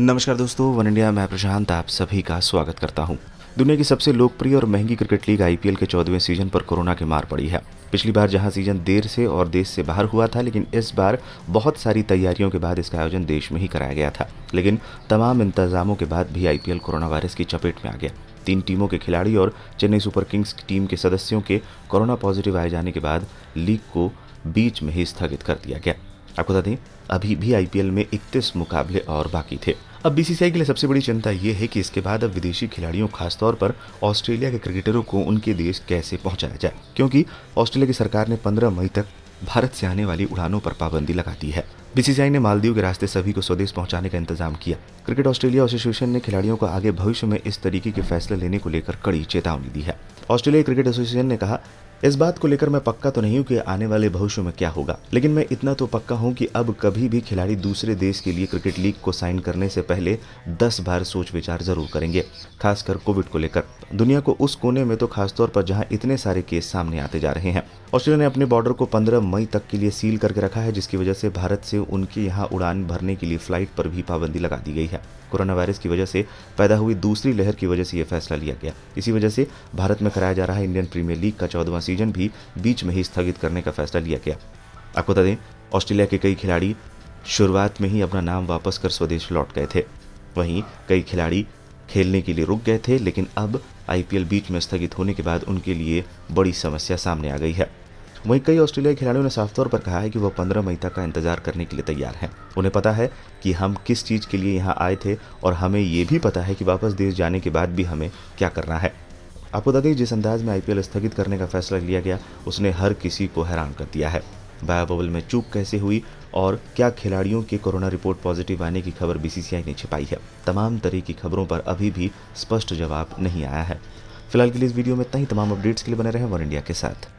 नमस्कार दोस्तों one India मैं प्रशांत आप सभी का स्वागत करता हूं। दुनिया की सबसे लोकप्रिय और महंगी क्रिकेट लीग आईपीएल के चौदहवें सीजन पर कोरोना की मार पड़ी है पिछली बार जहां सीजन देर से और देश से बाहर हुआ था लेकिन इस बार बहुत सारी तैयारियों के बाद इसका आयोजन देश में ही कराया गया था लेकिन तमाम इंतजामों के बाद भी आईपीएल कोरोना वायरस की चपेट में आ गया तीन टीमों के खिलाड़ी और चेन्नई सुपर किंग्स की टीम के सदस्यों के कोरोना पॉजिटिव आए जाने के बाद लीग को बीच में ही स्थगित कर दिया गया आपको बता दें अभी भी आईपीएल में इकतीस मुकाबले और बाकी थे अब बीसीसीआई के लिए सबसे बड़ी चिंता ये है कि इसके बाद अब विदेशी खिलाड़ियों खासतौर पर ऑस्ट्रेलिया के क्रिकेटरों को उनके देश कैसे पहुंचाया जाए क्योंकि ऑस्ट्रेलिया की सरकार ने 15 मई तक भारत से आने वाली उड़ानों पर पाबंदी लगा दी है बीसीसीआई ने मालदीव के रास्ते सभी को स्वदेश पहुंचाने का इंतजाम किया क्रिकेट ऑस्ट्रेलिया एसोसिएशन ने खिलाड़ियों को आगे भविष्य में इस तरीके के फैसले लेने को लेकर कड़ी चेतावनी दी है ऑस्ट्रेलिया क्रिकेट एसोसिएशन ने कहा इस बात को लेकर मैं पक्का तो नहीं हूँ कि आने वाले भविष्य में क्या होगा लेकिन मैं इतना तो पक्का हूँ कि अब कभी भी खिलाड़ी दूसरे देश के लिए क्रिकेट लीग को साइन करने से पहले दस बार सोच विचार जरूर करेंगे खासकर कोविड को लेकर दुनिया को उस कोने में तो खासतौर पर जहाँ इतने सारे केस सामने आते जा रहे हैं ऑस्ट्रेलिया ने अपने बॉर्डर को पंद्रह मई तक के लिए सील करके रखा है जिसकी वजह से भारत से उनके यहाँ उड़ान भरने के लिए फ्लाइट पर भी पाबंदी लगा दी गई है कोरोना वायरस की वजह से पैदा हुई दूसरी लहर की वजह से यह फैसला लिया गया इसी वजह से भारत में कराया जा रहा है इंडियन प्रीमियर लीग का चौदवा सीजन भी बीच में ही स्थगित करने का फैसला लिया गया आपको बता दें ऑस्ट्रेलिया के कई खिलाड़ी शुरुआत में ही अपना नाम वापस कर स्वदेश लौट गए थे वहीं कई खिलाड़ी खेलने के लिए रुक गए थे लेकिन अब आईपीएल बीच में स्थगित होने के बाद उनके लिए बड़ी समस्या सामने आ गई है वहीं कई ऑस्ट्रेलियाई खिलाड़ियों ने साफ तौर पर कहा है कि वह 15 मई तक का इंतजार करने के लिए तैयार हैं उन्हें पता है कि हम किस चीज़ के लिए यहाँ आए थे और हमें ये भी पता है कि वापस देश जाने के बाद भी हमें क्या करना है आपको बता दें जिस अंदाज में आईपीएल स्थगित करने का फैसला लिया गया उसने हर किसी को हैरान कर दिया है बायोबल में चूक कैसे हुई और क्या खिलाड़ियों के कोरोना रिपोर्ट पॉजिटिव आने की खबर बीसीसीआई ने छिपाई है तमाम तरह की खबरों पर अभी भी स्पष्ट जवाब नहीं आया है फिलहाल के लिए इस वीडियो में इतना ही तमाम अपडेट्स के लिए बने रहे वन इंडिया के साथ